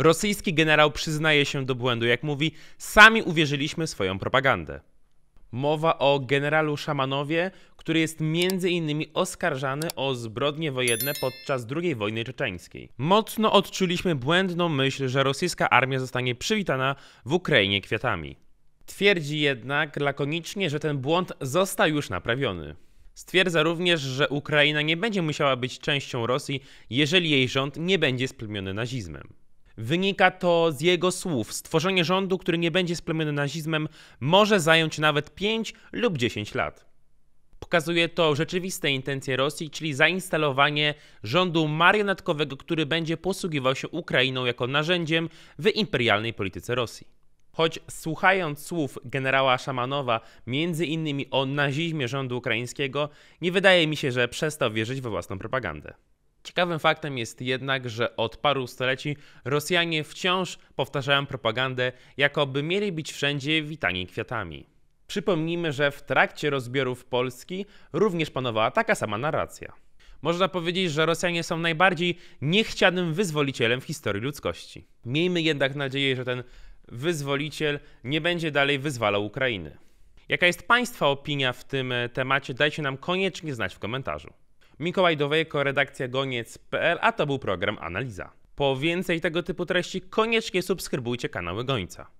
Rosyjski generał przyznaje się do błędu, jak mówi, sami uwierzyliśmy swoją propagandę. Mowa o generalu Szamanowie, który jest między innymi oskarżany o zbrodnie wojenne podczas II wojny czeczeńskiej. Mocno odczuliśmy błędną myśl, że rosyjska armia zostanie przywitana w Ukrainie kwiatami. Twierdzi jednak lakonicznie, że ten błąd został już naprawiony. Stwierdza również, że Ukraina nie będzie musiała być częścią Rosji, jeżeli jej rząd nie będzie splemiony nazizmem. Wynika to z jego słów. Stworzenie rządu, który nie będzie splemiony nazizmem, może zająć nawet 5 lub 10 lat. Pokazuje to rzeczywiste intencje Rosji, czyli zainstalowanie rządu marionetkowego, który będzie posługiwał się Ukrainą jako narzędziem w imperialnej polityce Rosji. Choć słuchając słów generała Szamanowa, między innymi o nazizmie rządu ukraińskiego, nie wydaje mi się, że przestał wierzyć we własną propagandę. Ciekawym faktem jest jednak, że od paru stuleci Rosjanie wciąż powtarzają propagandę, jakoby mieli być wszędzie witani kwiatami. Przypomnijmy, że w trakcie rozbiorów Polski również panowała taka sama narracja. Można powiedzieć, że Rosjanie są najbardziej niechcianym wyzwolicielem w historii ludzkości. Miejmy jednak nadzieję, że ten wyzwoliciel nie będzie dalej wyzwalał Ukrainy. Jaka jest Państwa opinia w tym e, temacie, dajcie nam koniecznie znać w komentarzu. Mikołaj Dowejko, redakcja goniec.pl, a to był program Analiza. Po więcej tego typu treści koniecznie subskrybujcie kanały Gońca.